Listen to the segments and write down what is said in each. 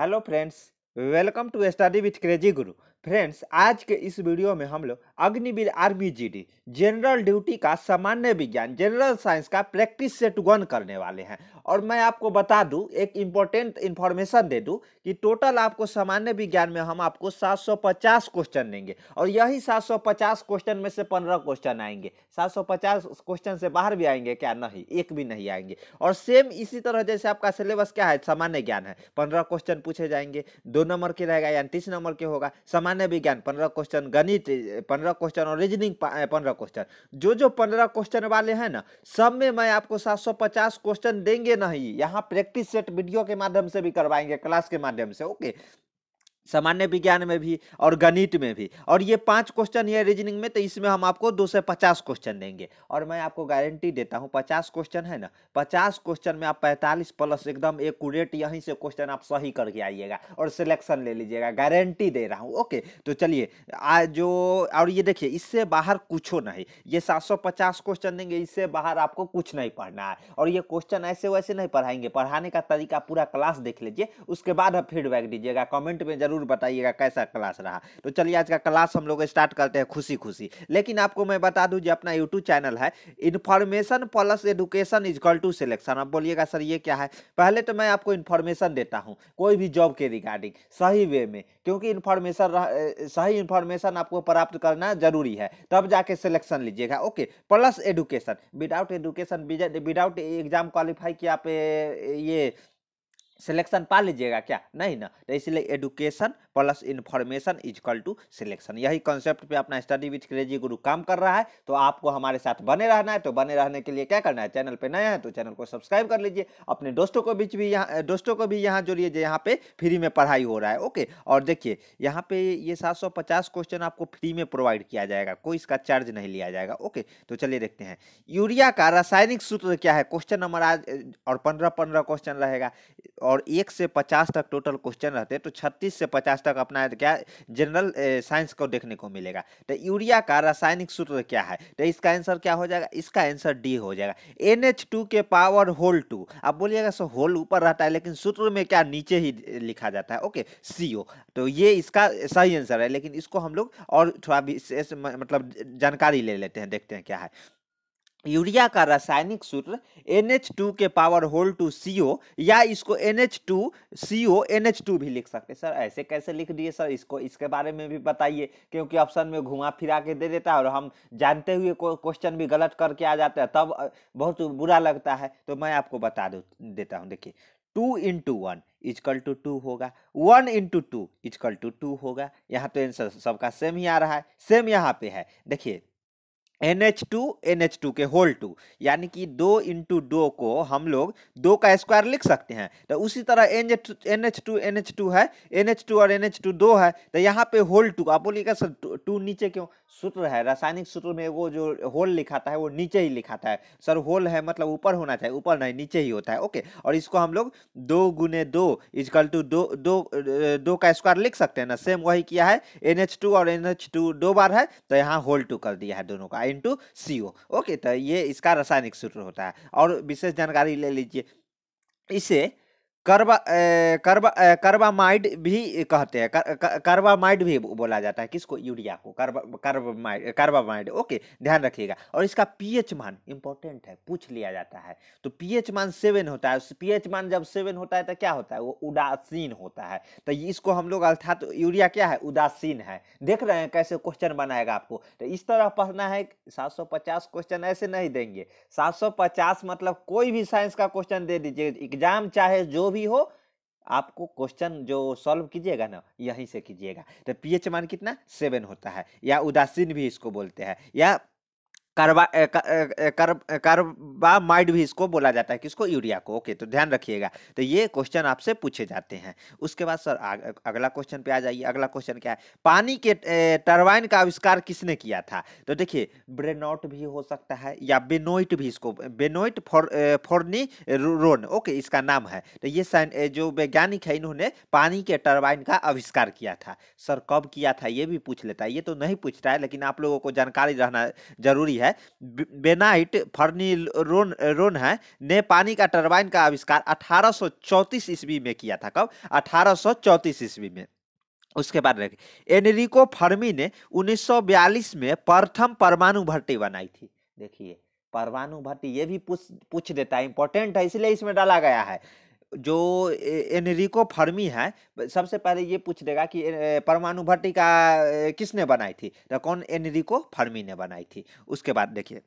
hello friends welcome to study with crazy guru friends आज के इस वीडियो में हम लोग Agniveer army GD general duty का सामान्य विज्ञान जनरल साइंस का प्रैक्टिस सेट वन करने वाले हैं और मैं आपको बता दूं एक इम्पोर्टेंट इन्फॉर्मेशन दे दूं कि टोटल आपको सामान्य विज्ञान में हम आपको 750 क्वेश्चन देंगे और यही 750 क्वेश्चन में से 15 क्वेश्चन आएंगे 750 क्वेश्चन से बाहर भी आएंगे क्या नहीं एक भी नहीं आएंगे और सेम इसी तरह जैसे आपका सिलेबस क्या है सामान्य ज्ञान है पंद्रह क्वेश्चन पूछे जाएंगे दो नंबर के रहेगा या तीस नंबर के होगा सामान्य सामान्य विज्ञान पंद्रह क्वेश्चन गणित पंद्रह क्वेश्चन और रीजनिंग पंद्रह क्वेश्चन जो जो पंद्रह क्वेश्चन वाले हैं ना सब में मैं आपको 750 क्वेश्चन देंगे नहीं यहाँ प्रैक्टिस सेट वीडियो के माध्यम से भी करवाएंगे क्लास के माध्यम से ओके सामान्य विज्ञान में भी और गणित में भी और ये पांच क्वेश्चन है रीजनिंग में तो इसमें हम आपको दो से पचास क्वेश्चन देंगे और मैं आपको गारंटी देता हूँ पचास क्वेश्चन है ना पचास क्वेश्चन में आप पैंतालीस प्लस एकदम एकूरेट यहीं से क्वेश्चन आप सही करके आइएगा और सिलेक्शन ले लीजिएगा गारंटी दे रहा हूँ ओके तो चलिए आज जो और ये देखिए इससे बाहर कुछ नहीं ये सात क्वेश्चन देंगे इससे बाहर आपको कुछ नहीं पढ़ना है और ये क्वेश्चन ऐसे वैसे नहीं पढ़ाएंगे पढ़ाने का तरीका पूरा क्लास देख लीजिए उसके बाद आप फीडबैक दीजिएगा कॉमेंट में जरूर ज़रूर बताइएगा कैसा क्लास रहा तो चलिए आज का क्लास हम लोग स्टार्ट करते हैं खुशी खुशी लेकिन आपको मैं बता दूँ जो अपना यूट्यूब चैनल है information plus education is equal to selection आप बोलिएगा सर ये क्या है पहले तो मैं आपको इन्फॉर्मेशन देता हूँ कोई भी जॉब के रिगार्डिंग सही वे में क्योंकि इन्फॉर्मेशन सही इन्फॉर्मेशन आपको प्राप्त करना जरूरी है तब जाके सिलेक्शन लीजिएगा okay plus education without education without exam qualify किया आप ये सिलेक्शन पा लीजिएगा क्या नहीं ना तो इसलिए education plus information is equal to selection यही कॉन्सेप्ट पे अपना स्टडी विथ क्रेजी गुरु काम कर रहा है तो आपको हमारे साथ बने रहना है तो बने रहने के लिए क्या करना है चैनल पे नया है तो चैनल को सब्सक्राइब कर लीजिए अपने दोस्तों को बीच भी यहाँ दोस्तों को भी यहाँ जोड़िए जो यहाँ पे फ्री में पढ़ाई हो रहा है ओके और देखिए यहाँ पे ये सात क्वेश्चन आपको फ्री में प्रोवाइड किया जाएगा कोई इसका चार्ज नहीं लिया जाएगा ओके तो चलिए देखते हैं यूरिया का रासायनिक सूत्र क्या है क्वेश्चन नंबर आज और पंद्रह पंद्रह क्वेश्चन रहेगा और एक से पचास तक टोटल क्वेश्चन रहते तो छत्तीस से पचास तक अपना तो क्या जनरल साइंस को देखने को मिलेगा तो यूरिया का रासायनिक सूत्र क्या है तो इसका आंसर क्या हो जाएगा इसका आंसर डी हो जाएगा एन के पावर होल टू अब बोलिएगा सो होल ऊपर रहता है लेकिन सूत्र में क्या नीचे ही लिखा जाता है ओके सी तो ये इसका सही आंसर है लेकिन इसको हम लोग और थोड़ा भी मतलब जानकारी ले लेते हैं देखते हैं क्या है यूरिया का रासायनिक सूत्र NH2 के पावर होल टू CO या इसको NH2 CO NH2 भी लिख सकते सर ऐसे कैसे लिख दिए सर इसको इसके बारे में भी बताइए क्योंकि ऑप्शन में घुमा फिरा के दे देता है और हम जानते हुए क्वेश्चन भी गलत करके आ जाता है तब बहुत बुरा लगता है तो मैं आपको बता दो देता हूँ देखिए two into one is equal to two होगा one into two is equal to two होगा यहाँ तो आंसर सबका सेम ही आ रहा है सेम यहाँ पे है देखिए N H two N H two के होल टू यानी कि दो इंटू दो को हम लोग दो का स्क्वायर लिख सकते हैं तो उसी तरह N H N H two N H two है एन एच टू और एन एच टू दो है तो यहाँ पे होल टू आप बोलिएगा सर टू नीचे क्यों सूत्र है रासायनिक सूत्र में वो जो होल लिखाता है वो नीचे ही लिखाता है सर होल है मतलब ऊपर होना चाहिए ऊपर नहीं नीचे ही होता है ओके और इसको हम लोग दो गुने दो इजकल टू दो दो दो का स्क्वायर लिख सकते हैं ना सेम वही किया है एन एच टू और एन एच टू दो बार है तो यहाँ होल टू कर दिया है दोनों का टू सी ओ ओके तो ये इसका रासायनिक सूत्र होता है और विशेष जानकारी ले लीजिए इसे कर्बा कर्बा कर्बामाइड भी कहते हैं कर्बामाइड भी बोला जाता है किसको यूरिया को कर्बा कर्बामाइड कर्बामाइड ओके ध्यान रखिएगा और इसका पीएच मान इंपॉर्टेंट है पूछ लिया जाता है तो पीएच मान सेवन होता है पीएच मान जब सेवन होता है तो क्या होता है वो उदासीन होता है तो इसको हम लोग अर्थात तो यूरिया क्या है उदासीन है देख रहे हैं कैसे क्वेश्चन बनाएगा आपको तो इस तरह पढ़ना है पचास क्वेश्चन ऐसे नहीं देंगे पचास मतलब कोई भी साइंस का क्वेश्चन दे दीजिए एग्जाम चाहे जो भी भी हो आपको क्वेश्चन जो सॉल्व कीजिएगा ना यहीं से कीजिएगा तो पीएच मान कितना सेवन होता है या उदासीन भी इसको बोलते हैं या कार्बा कार्बामाइड भी इसको बोला जाता है किसको यूरिया को ओके तो ध्यान रखिएगा तो ये क्वेश्चन आपसे पूछे जाते हैं उसके बाद सर अगला क्वेश्चन पे आ जाइए अगला क्वेश्चन क्या है पानी के टर्बाइन का आविष्कार किसने किया था तो देखिए ब्रेनोट भी हो सकता है या बेनोइट भी इसको बेनोइट फॉर फॉर्नी रोन ओके इसका नाम है तो ये जो वैज्ञानिक है इन्होंने पानी के टर्बाइन का आविष्कार किया था सर कब किया था ये भी पूछ लेता है ये तो नहीं पूछता है लेकिन आप लोगों को जानकारी रहना जरूरी है है बेनाइट फर्नी रोन रोन है ने पानी का टरबाइन का आविष्कार 1834 ईस्वी में किया था कब 1834 ईस्वी में उसके बाद देखिए एनरिको फर्मी ने 1942 में प्रथम परमाणु भट्टी बनाई थी देखिए परमाणु भट्टी ये भी पूछ पूछ देता है इंपॉर्टेंट है इसलिए इसमें डाला गया है जो एनरिको फर्मी है सबसे पहले ये पूछ देगा कि परमाणु भट्टिका किसने बनाई थी तो कौन एनरिको फर्मी ने बनाई थी उसके बाद देखिए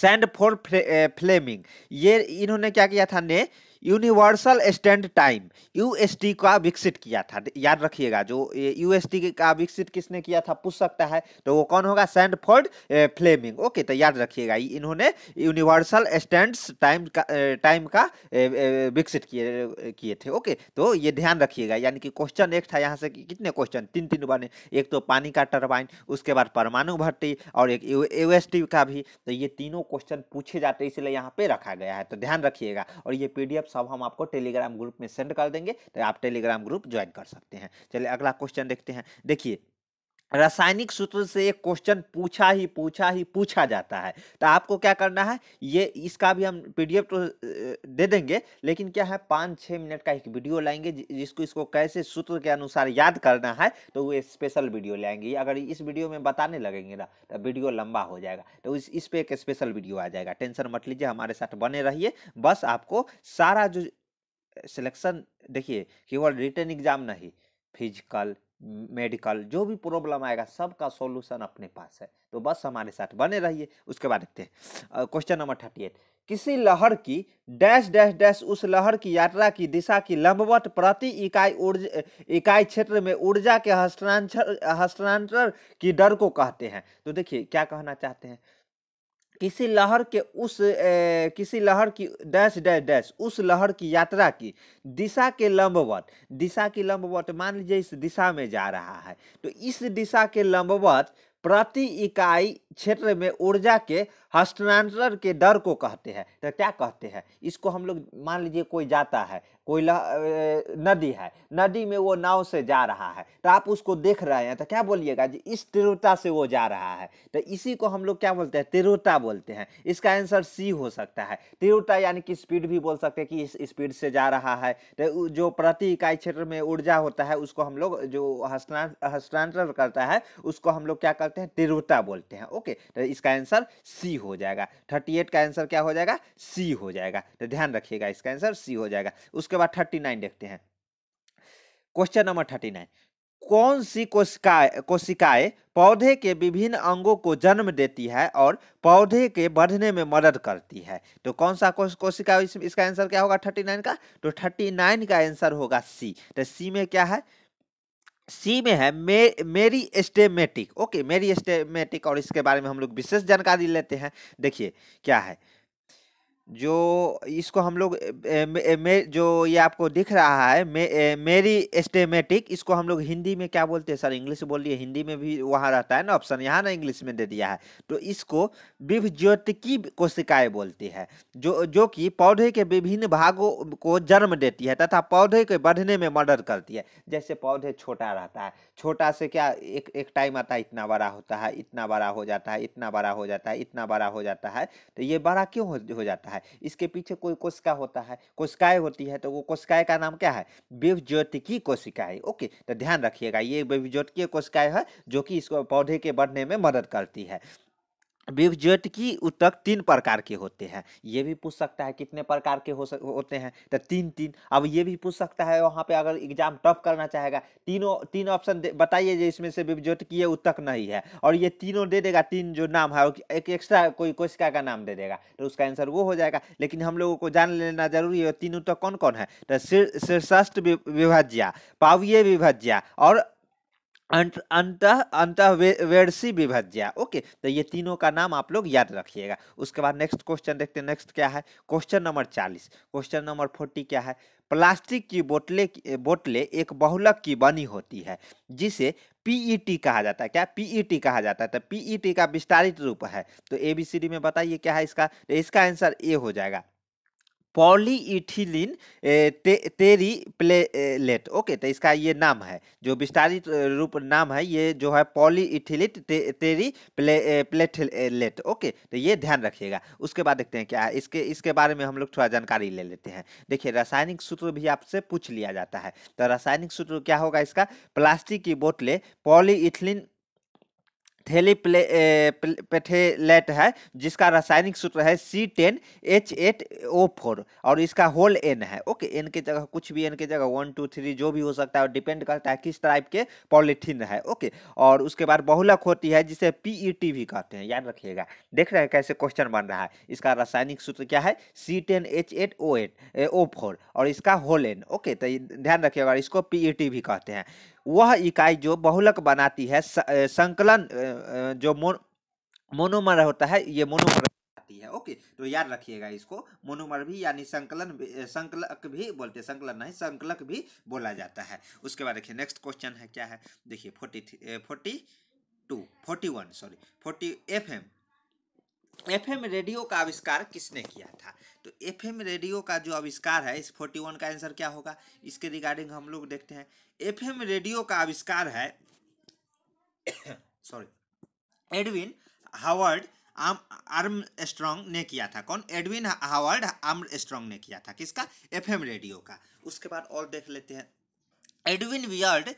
सैंड फ्ले फ्लेमिंग ये इन्होंने क्या किया था ने यूनिवर्सल स्टैंड टाइम यूएसटी का विकसित किया था याद रखिएगा जो यूएसटी का विकसित किसने किया था पूछ सकता है तो वो कौन होगा फोर्ड फ्लेमिंग ओके तो याद रखिएगा इन्होंने यूनिवर्सल स्टैंड टाइम का टाइम का विकसित किए किए थे ओके तो ये ध्यान रखिएगा यानी कि क्वेश्चन एक था यहाँ से कि कितने क्वेश्चन तीन तीन बने एक तो पानी का टर्बाइन उसके बाद परमाणु भट्टी और एक यू का भी तो ये तीनों क्वेश्चन पूछे जाते इसलिए यहाँ पे रखा गया है तो ध्यान रखिएगा और ये पी सब हम आपको टेलीग्राम ग्रुप में सेंड कर देंगे तो आप टेलीग्राम ग्रुप ज्वाइन कर सकते हैं चलिए अगला क्वेश्चन देखते हैं देखिए रासायनिक सूत्र से एक क्वेश्चन पूछा ही पूछा ही पूछा जाता है तो आपको क्या करना है ये इसका भी हम पीडीएफ तो दे देंगे लेकिन क्या है पाँच छः मिनट का एक वीडियो लाएंगे जिसको इसको कैसे सूत्र के अनुसार याद करना है तो वो स्पेशल वीडियो लाएंगे अगर इस वीडियो में बताने लगेंगे ना तो वीडियो लंबा हो जाएगा तो इस इस पर एक स्पेशल वीडियो आ जाएगा टेंशन मत लीजिए हमारे साथ बने रहिए बस आपको सारा जो सिलेक्शन देखिए केवल रिटर्न एग्जाम नहीं फिजिकल मेडिकल जो भी प्रॉब्लम आएगा सबका सॉल्यूशन अपने पास है तो बस हमारे साथ बने रहिए उसके बाद देखते हैं क्वेश्चन नंबर थर्टी एट किसी लहर की डैश डैश डैश उस लहर की यात्रा की दिशा की लंबवत प्रति इकाई ऊर्जा इकाई क्षेत्र में ऊर्जा के हस्तांतर हस्तांतर की दर को कहते हैं तो देखिए क्या कहना चाहते हैं किसी लहर के उस ए, किसी लहर की डैश डैश डैश उस लहर की यात्रा की दिशा के लंबवत दिशा की लंबवत मान लीजिए इस दिशा में जा रहा है तो इस दिशा के लंबवत प्रति इकाई क्षेत्र में ऊर्जा के हस्तांतरण के दर को कहते हैं तो क्या कहते हैं इसको हम लोग मान लीजिए कोई जाता है कोई नदी है नदी में वो नाव से जा रहा है तो आप उसको देख रहे हैं तो क्या बोलिएगा जी इस तिरुता से वो जा रहा है तो इसी को हम लोग क्या बोलते हैं तिरुता बोलते हैं इसका आंसर सी हो सकता है तिरुता यानी कि स्पीड भी बोल सकते हैं कि इस स्पीड से जा रहा है तो जो प्रति इकाई क्षेत्र में ऊर्जा होता है उसको हम लोग जो हस्तांतरण करता है उसको हम लोग क्या करते हैं तिरुता बोलते हैं ओके तो इसका आंसर सी हो जाएगा थर्टी एट का आंसर क्या हो जाएगा सी हो जाएगा तो ध्यान रखिएगा इसका आंसर सी हो जाएगा उसके बाद थर्टी नाइन देखते हैं क्वेश्चन नंबर थर्टी नाइन कौन सी कोशिकाएं कोशिकाएं पौधे के विभिन्न अंगों को जन्म देती है और पौधे के बढ़ने में मदद करती है तो कौन सा कोशिका इस, इसका आंसर क्या होगा थर्टी नाइन का तो थर्टी नाइन का आंसर होगा सी तो सी में क्या है सी में है मे, मेरी एस्टेमेटिक ओके मेरी एस्टेमेटिक और इसके बारे में हम लोग विशेष जानकारी लेते हैं देखिए क्या है जो इसको हम लोग जो ये आपको दिख रहा है मे, मेरी एस्टेमेटिक इसको हम लोग हिंदी में क्या बोलते हैं सर इंग्लिश बोलिए हिंदी में भी वहाँ रहता है ना ऑप्शन यहाँ ना इंग्लिश में दे दिया है तो इसको ज्योतिकी कोशिकाएँ बोलती है जो जो कि पौधे के विभिन्न भागों को जन्म देती है तथा पौधे के बढ़ने में मदद करती है जैसे पौधे छोटा रहता है छोटा से क्या एक एक टाइम आता है इतना बड़ा होता है इतना बड़ा हो जाता है इतना बड़ा हो जाता है इतना बड़ा हो जाता है तो ये बड़ा क्यों हो जाता है है इसके पीछे कोई कोशिका होता है कोशिकाएं होती है तो वो कोशिकाएं का नाम क्या है विवज्योतिकी कोशिकाएं ओके तो ध्यान रखिएगा ये विवज्योतिकीय कोशिकाएं है जो कि इसको पौधे के बढ़ने में मदद करती है विभज्योत की उतक तीन प्रकार के होते हैं ये भी पूछ सकता है कितने प्रकार के हो सक, होते हैं तो तीन तीन अब ये भी पूछ सकता है वहाँ पे अगर एग्जाम टफ करना चाहेगा तीनों तीन ऑप्शन बताइए जो इसमें से विभज्योत की ये उत्तक नहीं है और ये तीनों दे देगा तीन जो नाम है एक एक्स्ट्रा कोई कोशिका का नाम दे देगा तो उसका आंसर वो हो जाएगा लेकिन हम लोगों को जान लेना जरूरी है तीन उत्तक कौन कौन है तो शीर्षस्थ विभाज्या पाव्य विभाज्या और अंत अंत अंत वेड़सी विभज्या ओके तो ये तीनों का नाम आप लोग याद रखिएगा उसके बाद नेक्स्ट क्वेश्चन देखते हैं नेक्स्ट क्या है क्वेश्चन नंबर चालीस क्वेश्चन नंबर फोर्टी क्या है प्लास्टिक की बोतले बोतले एक बहुलक की बनी होती है जिसे पीईटी e कहा जाता है क्या पीईटी e कहा जाता है तो पीईटी e का विस्तारित रूप है तो ए बी सी डी में बताइए क्या है इसका तो इसका आंसर ए हो जाएगा पॉलीइथिलीन ते, तेरी प्लेलेट ओके तो इसका ये नाम है जो विस्तारित रूप नाम है ये जो है पॉलीइथिलिट ते, तेरी प्ले प्लेटलेट ओके तो ये ध्यान रखिएगा उसके बाद देखते हैं क्या है इसके इसके बारे में हम लोग थोड़ा जानकारी ले लेते हैं देखिए रासायनिक सूत्र भी आपसे पूछ लिया जाता है तो रासायनिक सूत्र क्या होगा इसका प्लास्टिक की बोतलें पॉलीइथिलीन थैली पेथेलेट है जिसका रासायनिक सूत्र है C ten H eight O four और इसका होल एन है ओके एन के जगह कुछ भी एन के जगह वन टू थ्री जो भी हो सकता है और डिपेंड करता है किस टाइप के पॉलीथीन है ओके और उसके बाद बहुलक होती है जिसे पी ई टी भी कहते हैं याद रखिएगा देख रहे हैं कैसे क्वेश्चन बन रहा है इसका रासायनिक सूत्र क्या है C ten H eight O eight O four और इसका होल एन ओके तो ध्यान रखिएगा इसको पी ई टी भी कहते हैं वह इकाई जो बहुलक बनाती है संकलन जो मोन मोनोमर होता है ये मोनोमर बनाती है ओके तो याद रखिएगा इसको मोनोमर भी यानी संकलन संकलक भी बोलते संकलन नहीं संकलक भी बोला जाता है उसके बाद देखिए नेक्स्ट क्वेश्चन है क्या है देखिए forty forty two forty one sorry forty F M F M radio का आविष्कार किसने किया था तो एफ एम रेडियो का जो आविष्कार है इस फोर्टी वन का आंसर क्या होगा इसके रिगार्डिंग हम लोग देखते हैं एफएम रेडियो का आविष्कार है sorry Edwin Howard arm Armstrong ने किया था कौन एडविन हावर्ड आर्म स्ट्रॉन्ग ने किया था किसका एफएम रेडियो का उसके बाद और देख लेते हैं एडविन वियर्ड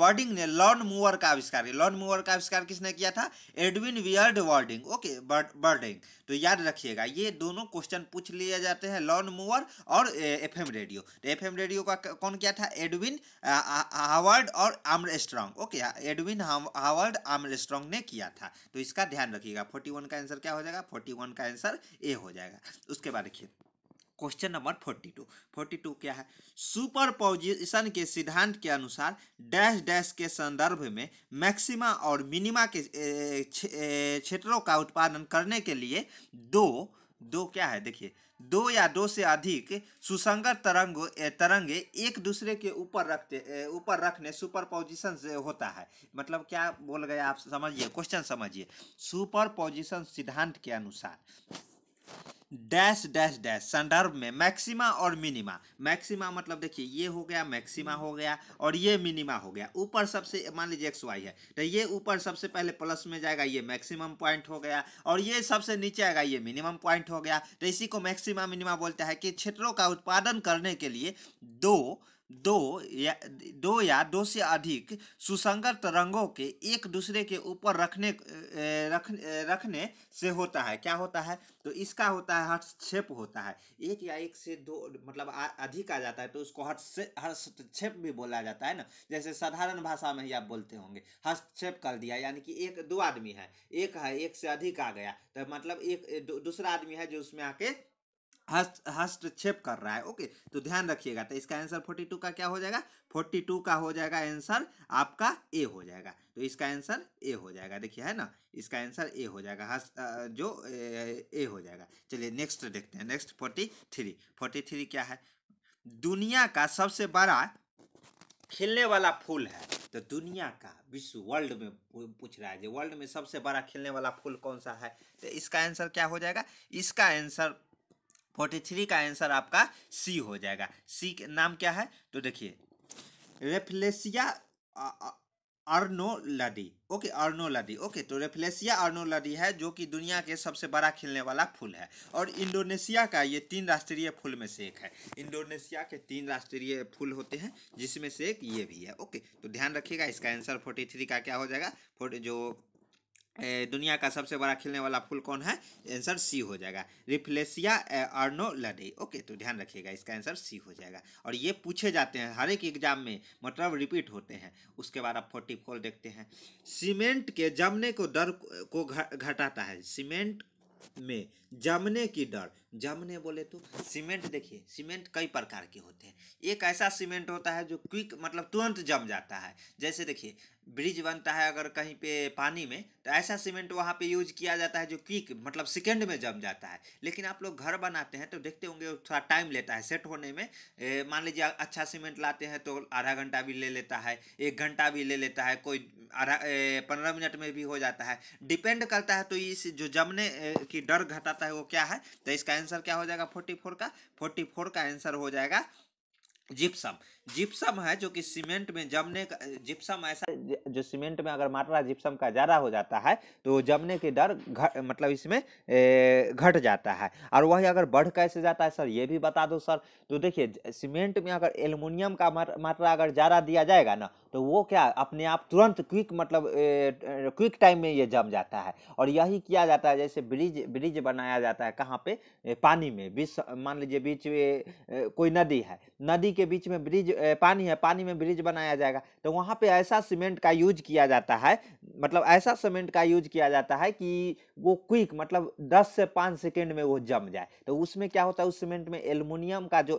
वर्डिंग ने लॉन मूवर का आविष्कार किया लॉन मूवर का आविष्कार किसने किया था Edwin Beard Budding okay Budding तो याद रखिएगा ये दोनों क्वेश्चन पूछ लिए जाते हैं लॉन मूवर और एफएम रेडियो तो एफएम रेडियो का कौन किया था एडविन हावर्ड और आमर स्ट्रॉन्ग ओके हाँ, एडविन हावर्ड आमर स्ट्रॉन्ग ने किया था तो इसका ध्यान रखिएगा फोर्टी का आंसर क्या हो जाएगा फोर्टी का आंसर ए हो जाएगा उसके बाद देखिए question number forty two forty two क्या है सुपर पोजिशन के सिद्धांत के अनुसार डैश डैश के संदर्भ में मैक्सिमा और मिनिमा के क्षेत्रों का उत्पादन करने के लिए दो दो क्या है देखिए दो या दो से अधिक सुसंगत तरंग तरंगे एक दूसरे के ऊपर रखते ऊपर रखने सुपर पोजिशन से होता है मतलब क्या बोल गए आप समझिए क्वेश्चन समझिए सुपर पोजिशन सिद्धांत के अनुसार डैश डैश डैश संदर्भ में मैक्सिमा और मिनिमा मैक्सिमा मतलब देखिए ये हो गया मैक्सिमा हो गया और ये मिनिमा हो गया ऊपर सबसे मान लीजिए एक्स वाई है तो ये ऊपर सबसे पहले प्लस में जाएगा ये मैक्सिमम पॉइंट हो गया और ये सबसे नीचे आएगा ये मिनिमम पॉइंट हो गया तो इसी को मैक्सिमा मिनिमा बोलता है कि क्षेत्रों का उत्पादन करने के लिए दो दो या दो या दो से अधिक सुसंगत रंगों के एक दूसरे के ऊपर रखने रख रखने से होता है क्या होता है तो इसका होता है हस्तक्षेप होता है एक या एक से दो मतलब अधिक आ जाता है तो उसको हस्त हस्तक्षेप भी बोला जाता है ना जैसे साधारण भाषा में ही आप बोलते होंगे हस्तक्षेप कर दिया यानी कि एक दो आदमी है एक है एक से अधिक आ गया तो मतलब एक दूसरा आदमी है जो उसमें आके हस्तक्षेप कर रहा है ओके तो ध्यान रखिएगा तो इसका आंसर 42 का क्या हो जाएगा 42 का हो जाएगा आंसर आपका ए हो जाएगा तो इसका आंसर ए हो जाएगा देखिए है ना इसका आंसर ए हो जाएगा हस्त जो ए हो जाएगा चलिए नेक्स्ट देखते हैं next forty three forty three क्या है दुनिया का सबसे बड़ा खिलने वाला फूल है तो दुनिया का विश्व वर्ल्ड में पूछ रहा है जो वर्ल्ड में सबसे बड़ा खिलने वाला फूल कौन सा है तो इसका आंसर क्या हो जाएगा इसका आंसर फोर्टी थ्री का आंसर आपका सी हो जाएगा सी नाम क्या है तो देखिए Rafflesia arnoldii okay arnoldii okay तो रेफ्लेसिया अर्नोलाडी है जो कि दुनिया के सबसे बड़ा खिलने वाला फूल है और इंडोनेशिया का ये तीन राष्ट्रीय फूल में से एक है इंडोनेशिया के तीन राष्ट्रीय फूल होते हैं जिसमें से एक ये भी है ओके तो ध्यान रखिएगा इसका आंसर फोर्टी थ्री का क्या हो जाएगा फोर्टी जो दुनिया का सबसे बड़ा खिलने वाला फूल कौन है आंसर सी हो जाएगा रिफ्लेसिया आर्नो लडे ओके तो ध्यान रखिएगा इसका आंसर सी हो जाएगा और ये पूछे जाते हैं हर एक एग्जाम में मतलब रिपीट होते हैं उसके बाद आप फोर्टी फोर देखते हैं सीमेंट के जमने को दर को घटाता है सीमेंट में जमने की डर जमने बोले तो सीमेंट देखिए सीमेंट कई प्रकार के होते हैं एक ऐसा सीमेंट होता है जो क्विक मतलब तुरंत जम जाता है जैसे देखिए ब्रिज बनता है अगर कहीं पे पानी में तो ऐसा सीमेंट वहाँ पे यूज किया जाता है जो क्विक मतलब सेकेंड में जम जाता है लेकिन आप लोग घर बनाते हैं तो देखते होंगे थोड़ा टाइम लेता है सेट होने में मान लीजिए अच्छा सीमेंट लाते हैं तो आधा घंटा भी ले लेता है एक घंटा भी ले लेता है कोई आधा पंद्रह मिनट में भी हो जाता है डिपेंड करता है तो इस जो जमने की डर घटाता आता है वो क्या है तो इसका आंसर क्या हो जाएगा फोर्टी फोर का फोर्टी फोर का आंसर हो जाएगा जिप्सम जिप्सम है जो कि सीमेंट में जमने का जिप्सम ऐसा जो सीमेंट में अगर मात्रा जिप्सम का ज़्यादा हो जाता है तो जमने की दर घट मतलब इसमें घट जाता है और वही अगर बढ़ कैसे जाता है सर ये भी बता दो सर तो देखिए सीमेंट में अगर एलुमिनियम का मात्रा अगर ज़्यादा दिया जाएगा ना तो वो क्या अपने आप तुरंत क्विक मतलब क्विक टाइम में ये जम जाता है और यही किया जाता है जैसे ब्रिज ब्रिज बनाया जाता है कहाँ पे पानी में बीच मान लीजिए बीच में कोई नदी है नदी के बीच में ब्रिज पानी है पानी में ब्रिज बनाया जाएगा तो वहाँ पे ऐसा सीमेंट का यूज किया जाता है मतलब ऐसा सीमेंट का यूज किया जाता है कि वो क्विक मतलब 10 से 5 सेकेंड में वो जम जाए तो उसमें क्या होता है उस सीमेंट में एलुमिनियम का जो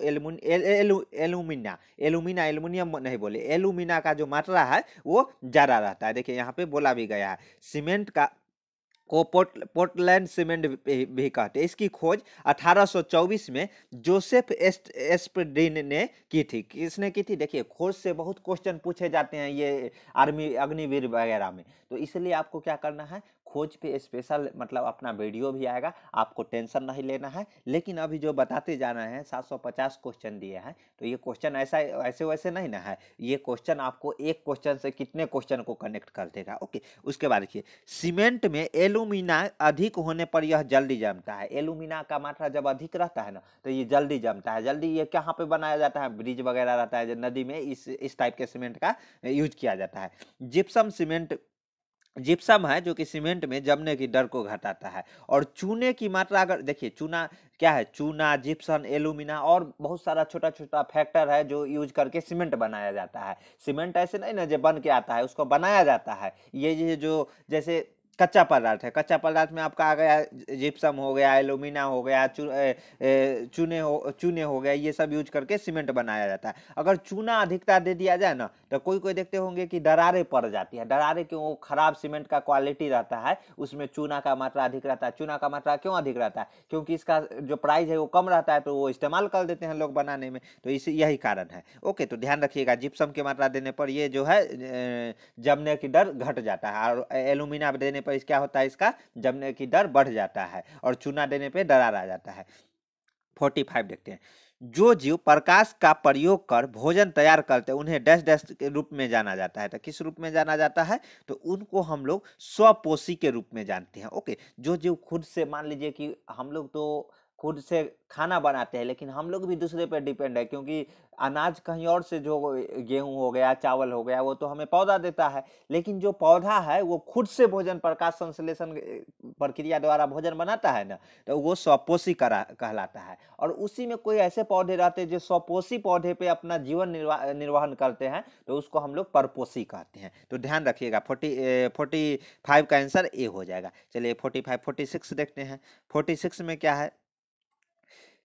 एलुमिना एलुमिना एलुमिनियम नहीं बोले एलुमिना का जो मात्रा है वो ज़्यादा रहता है देखिए यहाँ पर बोला भी गया है सीमेंट का को पोर्ट पोर्टलैंड सीमेंट भी कहते हैं इसकी खोज 1824 में जोसेफ एस्पडिन ने की थी किसने की थी देखिए खोज से बहुत क्वेश्चन पूछे जाते हैं ये आर्मी अग्निवीर वगैरह में तो इसलिए आपको क्या करना है खोज पे स्पेशल मतलब अपना वीडियो भी आएगा आपको टेंशन नहीं लेना है लेकिन अभी जो बताते जा रहे हैं 750 क्वेश्चन दिए हैं तो ये क्वेश्चन ऐसा ऐसे वैसे नहीं ना है ये क्वेश्चन आपको एक क्वेश्चन से कितने क्वेश्चन को कनेक्ट कर देगा ओके उसके बाद देखिए सीमेंट में एलुमिना अधिक होने पर यह जल्दी जमता है एलुमिना का मात्रा जब अधिक रहता है ना तो ये जल्दी जमता है जल्दी ये कहाँ पर बनाया जाता है ब्रिज वगैरह रहता है नदी में इस इस टाइप के सीमेंट का यूज किया जाता है जिप्सम सीमेंट जिप्सम है जो कि सीमेंट में जमने की डर को घटाता है और चूने की मात्रा अगर देखिए चूना क्या है चूना जिप्सम एलुमिना और बहुत सारा छोटा छोटा फैक्टर है जो यूज करके सीमेंट बनाया जाता है सीमेंट ऐसे नहीं ना जो बन के आता है उसको बनाया जाता है ये जो जैसे कच्चा पदार्थ है कच्चा पदार्थ में आपका आ गया जिप्सम हो गया एलुमिना हो गया चु, ए, चुने चूने हो चूने हो गया ये सब यूज करके सीमेंट बनाया जाता है अगर चूना अधिकता दे दिया जाए ना तो कोई कोई देखते होंगे कि दरारें पड़ जाती है दरारें क्यों वो खराब सीमेंट का क्वालिटी रहता है उसमें चूना का मात्रा अधिक रहता है चूना का मात्रा क्यों अधिक रहता है क्योंकि इसका जो प्राइस है वो कम रहता है तो वो इस्तेमाल कर देते हैं लोग बनाने में तो इसी यही कारण है ओके तो ध्यान रखिएगा जिप्सम की मात्रा देने पर ये जो है जमने की दर घट जाता है और एलुमिना देने पर पर इस क्या होता है इसका जमने की दर बढ़ जाता है और चूना देने पर दरार आ जाता है फोर्टी फाइव देखते हैं जो जीव प्रकाश का प्रयोग कर भोजन तैयार करते हैं उन्हें डैश डैश के रूप में जाना जाता है तो किस रूप में जाना जाता है तो उनको हम लोग स्वपोषी के रूप में जानते हैं ओके जो जीव खुद से मान लीजिए कि हम लोग तो खुद से खाना बनाते हैं लेकिन हम लोग भी दूसरे पर डिपेंड है क्योंकि अनाज कहीं और से जो गेहूं हो गया चावल हो गया वो तो हमें पौधा देता है लेकिन जो पौधा है वो खुद से भोजन प्रकाश संश्लेषण प्रक्रिया द्वारा भोजन बनाता है ना तो वो स्वपोषी करा कहलाता है और उसी में कोई ऐसे पौधे रहते हैं जो स्वपोषी पौधे पे अपना जीवन निर्वाह निर्वहन करते हैं तो उसको हम लोग परपोषी कहते हैं तो ध्यान रखिएगा फोर्टी फोर्टी फाइव का आंसर ए हो जाएगा चलिए फोर्टी फाइव फोर्टी सिक्स देखते हैं फोर्टी सिक्स में क्या है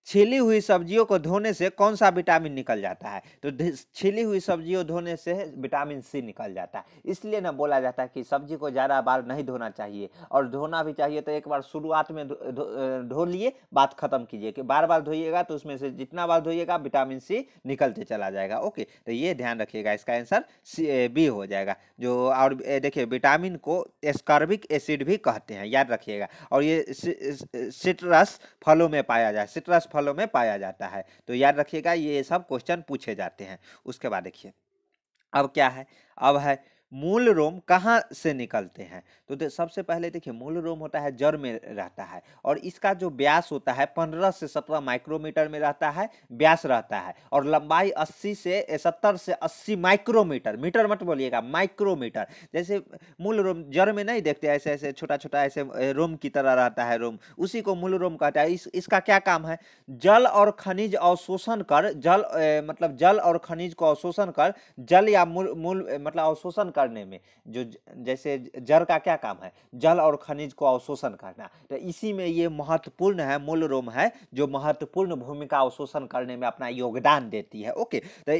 छिली हुई सब्जियों को धोने से कौन सा विटामिन निकल जाता है तो छिली हुई सब्जियों धोने से विटामिन सी निकल जाता है इसलिए ना बोला जाता है कि सब्जी को ज़्यादा बार नहीं धोना चाहिए और धोना भी चाहिए तो एक बार शुरुआत में धो लिए बात ख़त्म कीजिए कि बार बार धोइएगा तो उसमें से जितना बार धोइएगा विटामिन सी निकलते चला जाएगा ओके तो ये ध्यान रखिएगा इसका आंसर बी हो जाएगा जो और देखिए विटामिन को स्कर्बिक एसिड भी कहते हैं याद रखिएगा और ये सिट्रस फलों में पाया जाए सिट्रस फलों में पाया जाता है तो याद रखिएगा ये सब क्वेश्चन पूछे जाते हैं उसके बाद देखिए अब क्या है अब है मूल रोम कहाँ से निकलते हैं तो सबसे पहले देखिए मूल रोम होता है जड़ में रहता है और इसका जो व्यास होता है पंद्रह से सत्रह माइक्रोमीटर में रहता है व्यास रहता है और लंबाई अस्सी से सत्तर से अस्सी माइक्रोमीटर मीटर मत बोलिएगा माइक्रोमीटर जैसे मूल रोम जड़ में नहीं देखते ऐसे ऐसे छोटा छोटा ऐसे रोम की तरह रहता है रोम उसी को मूल रोम कहता है इस, इसका क्या काम है जल और खनिज अवशोषण कर जल मतलब जल और खनिज को अवशोषण कर जल या मूल मतलब अवशोषण कर करने में जो जैसे जल का क्या काम है जल और खनिज को अवशोषण करना तो इसी में ये महत्वपूर्ण है मूल रोम है जो महत्वपूर्ण भूमिका अवशोषण करने में अपना योगदान देती है ओके तो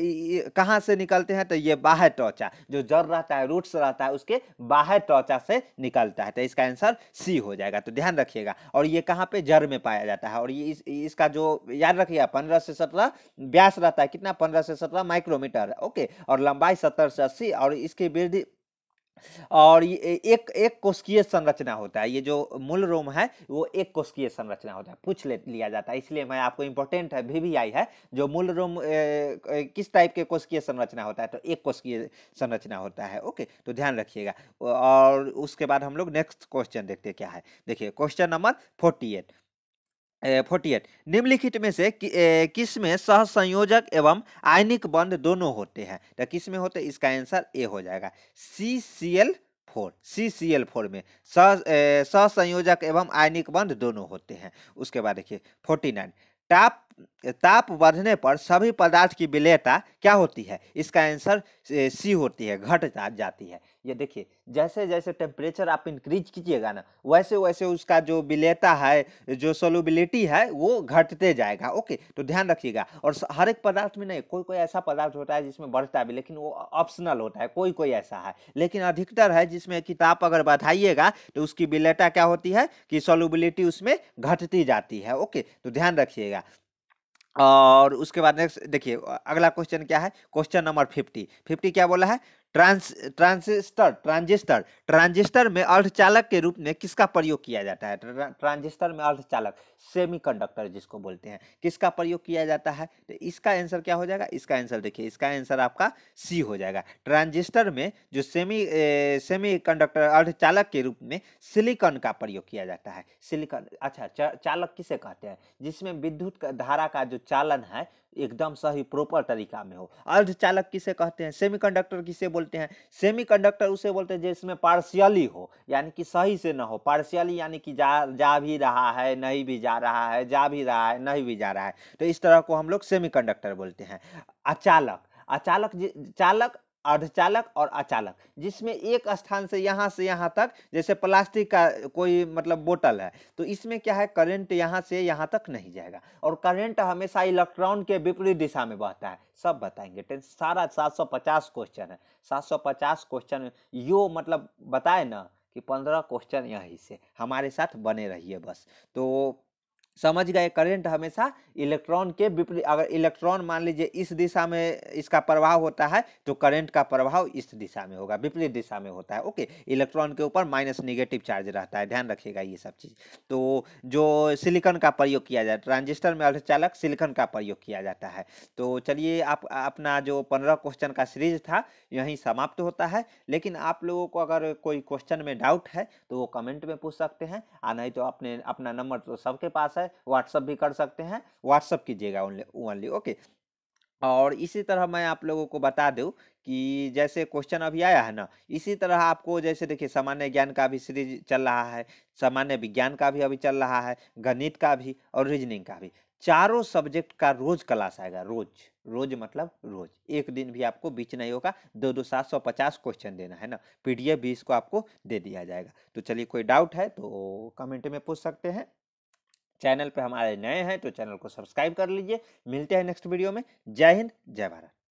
कहाँ से निकलते हैं तो ये बाह्य त्वचा जो जड़ रहता है रूट्स रहता है उसके बाह्य त्वचा से निकलता है तो इसका आंसर सी हो जाएगा तो ध्यान रखिएगा और ये कहाँ पर जड़ में पाया जाता है और ये इस, इसका जो याद रखिएगा पंद्रह से सत्रह व्यास रहता है कितना पंद्रह से सत्रह माइक्रोमीटर ओके और लंबाई सत्तर से अस्सी और इसकी वृद्धि यदि और ये एक एक कोशकीय संरचना होता है ये जो मूल रोम है वो एक कोशकीय संरचना होता है पूछ ले लिया जाता है इसलिए मैं आपको इंपॉर्टेंट है भी, भी आई है जो मूल रोम ए, ए, किस टाइप के कोशकीय संरचना होता है तो एक कोशकीय संरचना होता है ओके तो ध्यान रखिएगा और उसके बाद हम लोग नेक्स्ट क्वेश्चन देखते क्या है देखिए question number forty eight forty eight निम्नलिखित में से कि, ए, किस में सह संयोजक एवं आयनिक बंध दोनों होते हैं तो किस में होते इसका आंसर ए हो जाएगा C C L four C C L four में सह संयोजक एवं आयनिक बंध दोनों होते हैं उसके बाद देखिए फोर्टी नाइन टॉप ताप बढ़ने पर सभी पदार्थ की विलयता क्या होती है इसका आंसर सी होती है घट जाती है ये देखिए जैसे जैसे टेम्परेचर आप इंक्रीज कीजिएगा ना वैसे वैसे उसका जो विलयता है जो सोलबिलिटी है वो घटते जाएगा ओके तो ध्यान रखिएगा और हर एक पदार्थ में नहीं कोई कोई ऐसा पदार्थ होता है जिसमें बढ़ता भी लेकिन वो ऑप्शनल होता है कोई कोई ऐसा है लेकिन अधिकतर है जिसमें कि ताप अगर बढ़ाइएगा तो उसकी विलयता क्या होती है कि सोलबिलिटी उसमें घटती जाती है ओके तो ध्यान रखिएगा और उसके बाद नेक्स्ट देखिए अगला क्वेश्चन क्या है क्वेश्चन नंबर फिफ्टी फिफ्टी क्या बोला है ट्रांस ट्रांजिस्टर ट्रांजिस्टर ट्रांजिस्टर में अर्धचालक के रूप में किसका प्रयोग किया जाता है ट्रांजिस्टर में अर्धचालक सेमीकंडक्टर जिसको बोलते हैं किसका प्रयोग किया जाता है तो इसका आंसर क्या हो जाएगा इसका आंसर देखिए इसका आंसर आपका सी हो जाएगा ट्रांजिस्टर में जो सेमी सेमी कंडक्टर अर्धचालक के रूप में सिलिकॉन का प्रयोग किया जाता है सिलिकॉन अच्छा चालक किसे कहते हैं जिसमें विद्युत धारा का जो चालन है एकदम सही प्रॉपर तरीका में हो अर्धचालक किसे कहते हैं सेमीकंडक्टर किसे बोलते हैं सेमीकंडक्टर उसे बोलते हैं जिसमें पार्शियली हो यानी कि सही से ना हो पार्शियली यानी कि जा जा भी रहा है नहीं भी जा रहा है जा भी रहा है नहीं भी जा रहा है तो इस तरह को हम लोग कंडक्टर बोलते हैं अचालक अचालक चालक अर्धचालक और अचालक जिसमें एक स्थान से यहाँ से यहाँ तक जैसे प्लास्टिक का कोई मतलब बोतल है तो इसमें क्या है करंट यहाँ से यहाँ तक नहीं जाएगा और करंट हमेशा इलेक्ट्रॉन के विपरीत दिशा में बहता है सब बताएंगे टें सारा 750 क्वेश्चन है 750 क्वेश्चन यो मतलब बताए ना कि पंद्रह क्वेश्चन यहीं से हमारे साथ बने रहिए बस तो समझ गए करंट हमेशा इलेक्ट्रॉन के विपरीत अगर इलेक्ट्रॉन मान लीजिए इस दिशा में इसका प्रभाव होता है तो करंट का प्रभाव इस दिशा में होगा विपरीत दिशा में होता है ओके इलेक्ट्रॉन के ऊपर माइनस निगेटिव चार्ज रहता है ध्यान रखिएगा ये सब चीज़ तो जो सिलिकन का प्रयोग किया जाए ट्रांजिस्टर में अर्धचालक सिलिकन का प्रयोग किया जाता है तो चलिए आप अपना जो पंद्रह क्वेश्चन का सीरीज था यहीं समाप्त होता है लेकिन आप लोगों को अगर कोई क्वेश्चन में डाउट है तो वो कमेंट में पूछ सकते हैं आ नहीं तो अपने अपना नंबर तो सबके पास है है व्हाट्सअप भी कर सकते हैं व्हाट्सअप कीजिएगा ओनली ओके और इसी तरह मैं आप लोगों को बता दूँ कि जैसे क्वेश्चन अभी आया है ना इसी तरह आपको जैसे देखिए सामान्य ज्ञान का भी सीरीज चल रहा है सामान्य विज्ञान का भी अभी चल रहा है गणित का भी और रीजनिंग का भी चारों सब्जेक्ट का रोज क्लास आएगा रोज रोज मतलब रोज एक दिन भी आपको बीच नहीं होगा दो दो सात सौ पचास क्वेश्चन देना है ना पीडीएफ भी इसको आपको दे दिया जाएगा तो चलिए कोई डाउट है तो कमेंट में पूछ सकते हैं चैनल पर हमारे नए हैं तो चैनल को सब्सक्राइब कर लीजिए मिलते हैं नेक्स्ट वीडियो में जय हिंद जय भारत